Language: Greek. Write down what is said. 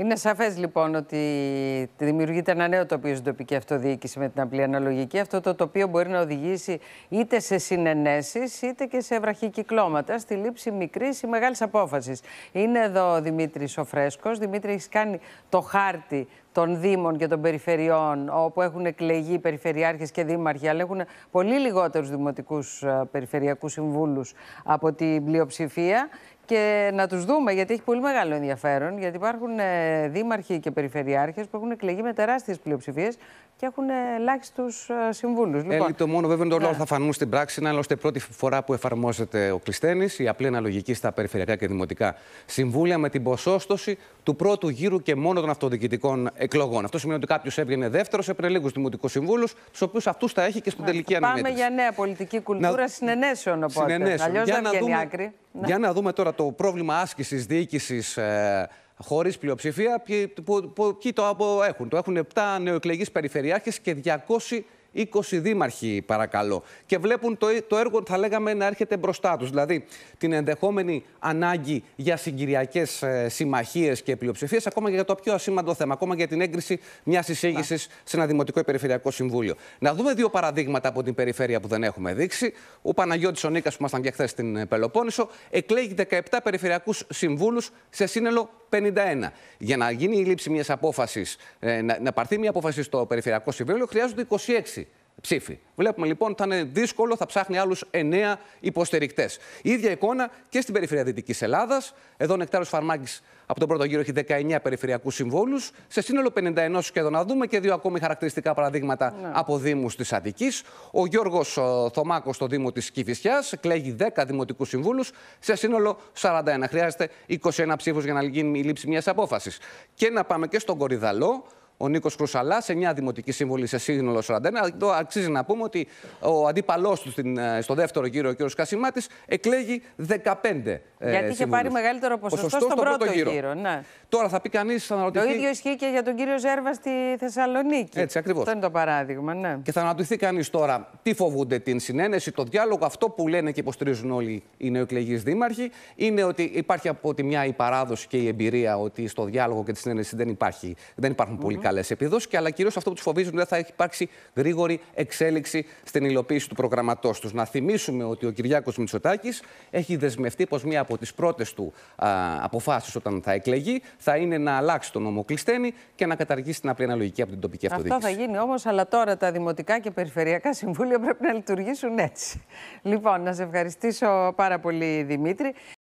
Είναι σαφές λοιπόν ότι δημιουργείται ένα νέο τοπίο στην τοπική αυτοδιοίκηση με την απλή αναλογική. Αυτό το τοπίο μπορεί να οδηγήσει είτε σε συνενέσεις είτε και σε βραχικυκλώματα στη λήψη μικρής ή μεγάλης απόφασης. Είναι εδώ ο Δημήτρης ο Φρέσκος. Δημήτρη, έχεις κάνει το χάρτη των Δήμων και των Περιφερειών, όπου έχουν εκλεγεί περιφερειάρχες και δήμαρχοι, αλλά έχουν πολύ λιγότερους δημοτικούς ε, περιφερειακούς συμβούλους από την πλειοψηφία και να τους δούμε γιατί έχει πολύ μεγάλο ενδιαφέρον γιατί υπάρχουν ε, δήμαρχοι και περιφερειάρχες που έχουν εκλεγεί με τεράστιες πλειοψηφίες και έχουν ελάχιστους συμβούλου. Ε, λοιπόν, το μόνο βέβαια είναι ότι ναι. όλα θα φανούν στην πράξη. Είναι άλλωστε πρώτη φορά που εφαρμόζεται ο κλειστένης, η απλή αναλογική στα περιφερειακά και δημοτικά συμβούλια με την ποσόστοση του πρώτου γύρου και μόνο των αυτοδιοικητικών εκλογών. Αυτό σημαίνει ότι κάποιος έβγαινε δεύτερος, έπαιρνε λίγου δημοτικούς συμβούλους, τους οποίους αυτούς θα έχει και στην τελική αναμέτρηση. Πάμε για νέα πολιτική κουλτούρα να... συνενέσεων, οπότε. Αλλιώ δεν βγαίνει δούμε... άκρη. Ναι. Για να δούμε τώρα το πρόβλημα άσκησης διοίκησης ε, χωρίς πλειοψηφία. Ποιοι το έχουν. Το έχουν 7 νεοεκλεγείς περιφερειάρχες και 200 20 δήμαρχοι παρακαλώ. Και βλέπουν το, το έργο, θα λέγαμε, να έρχεται μπροστά τους. Δηλαδή την ενδεχόμενη ανάγκη για συγκυριακές ε, συμμαχίες και πλειοψηφίες, ακόμα και για το πιο ασήμαντο θέμα, ακόμα και για την έγκριση μιας εισήγησης ναι. σε ένα Δημοτικό ή Περιφερειακό Συμβούλιο. Να δούμε δύο παραδείγματα από την περιφέρεια που δεν έχουμε δείξει. Ο Παναγιώτης Ονίκα, που ήμασταν και χθες στην ε, Πελοπόννησο, εκλέγει 17 περιφερειακούς συμβούλους σε σύνολο 51. Για να γίνει η λήψη μιας απόφασης, ε, να, να πάρθει μια απόφαση στο Περιφερειακό Συμβούλιο, χρειάζονται 26 ψήφοι. Βλέπουμε λοιπόν ότι θα είναι δύσκολο, θα ψάχνει άλλους 9 υποστηρικτέ. Η ίδια εικόνα και στην περιφέρεια Δυτικής Ελλάδας. Εδώ ο Νεκτάρος Φαρμάκης από τον πρώτο γύρο έχει 19 περιφερειακούς συμβόλους. Σε σύνολο 51 σχεδόν να δούμε και δύο ακόμη χαρακτηριστικά παραδείγματα ναι. από Δήμους της Αττικής. Ο Γιώργος Θωμάκο το Δήμο της Κυφυσιάς εκλέγει 10 δημοτικούς συμβούλους. Σε σύνολο 41. Χρειάζεται 21 ψήφους για να γίνει η λήψη μιας απόφασης. Και να πάμε και στον Κορυδαλό ο Νίκος Χρουσαλά, σε μια δημοτική σύμβολη σε σύγχρονο 41. Εδώ αξίζει να πούμε ότι ο αντίπαλός του στην, ε, στο δεύτερο γύρο, ο κ. Κασιμάτης, εκλέγει 15. Ε, Γιατί ε, είχε πάρει μεγαλύτερο ποσοστό, ποσοστό στον πρώτο, πρώτο γύρο. γύρο. ναι. Τώρα θα πει κανείς, θα αναρωτηθεί. Το ίδιο ισχύει και για τον κύριο Ζέρβα στη Θεσσαλονίκη. Έτσι ακριβώς. Αυτό είναι το παράδειγμα, ναι. Και θα αναρωτηθεί κανείς τώρα τι φοβούνται την συνένεση, το διάλογο. Αυτό που λένε και υποστηρίζουν όλοι οι νεοεκλεγείς δήμαρχοι είναι ότι υπάρχει από τη μια η παράδοση και η εμπειρία ότι στο διάλογο και τη συνένεση δεν, υπάρχει, δεν υπάρχουν mm -hmm. πολύ καλές επιδόσεις, αλλά κυρίως αυτό που τους φοβίζουν, δεν θα έχει υπάρξει γρήγορη εξέλιξη στην υλοποίηση του προγραμματός τους. Να θυμίσουμε ότι ο Κυριάκος Μητσοτάκης έχει δεσμευτεί πως μία από τις πρώτες του αποφάσεις όταν θα εκλεγεί θα είναι να αλλάξει τον νομοκλειστένη και να καταργήσει την απλή αναλογική από την τοπική αυτοδιοίκηση. Αυτό θα γίνει όμως, αλλά τώρα τα δημοτικά και περιφερειακά συμβούλια πρέπει να λειτουργήσουν έτσι. Λοιπόν, να σε ευχαριστήσω πάρα πολύ, Δημήτρη.